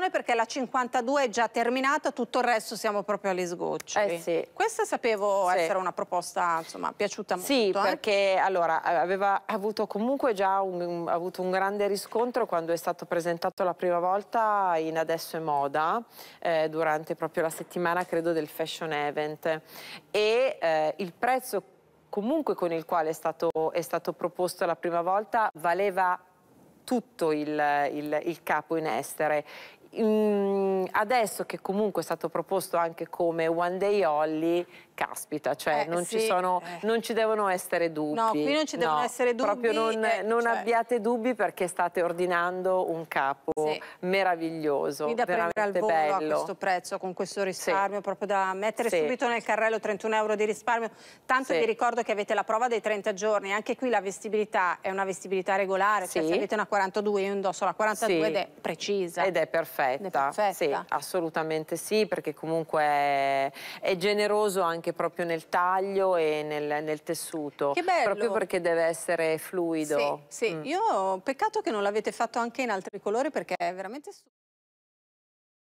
sessione perché la 52 è già terminata, tutto il resto siamo proprio agli sgocci. Eh sì. Questa sapevo sì. essere una proposta insomma, piaciuta molto. Sì, eh. perché eh? allora, aveva avuto comunque già un, un, avuto un grande riscontro quando è stato presentato la prima volta in Adesso è Moda, eh, durante proprio la settimana credo del Fashion Event. E eh, il prezzo comunque con il quale è stato, è stato proposto la prima volta valeva tutto il, il, il, capo in estere. Mmh, adesso che comunque è stato proposto anche come One Day Holly, caspita, cioè eh, non, sì, ci sono, eh. non, ci devono essere dubbi. No, qui non ci devono no, essere dubbi. Proprio non, eh, non cioè... abbiate dubbi perché state ordinando un capo sì. meraviglioso, Qui da prendere al volo bello. a questo prezzo, con questo risparmio, sì. proprio da mettere subito nel carrello 31 euro di risparmio. Tanto vi ricordo che avete la prova dei 30 giorni, anche qui la vestibilità è una vestibilità regolare, cioè se avete una 42 io indosso la 42 ed è precisa. Ed è perfetta. Ed è perfetta assolutamente sì, perché comunque è, è, generoso anche proprio nel taglio e nel, nel tessuto. Che bello! Proprio perché deve essere fluido. Sì, sì. Mm. io peccato che non l'avete fatto anche in altri colori perché è veramente stupido.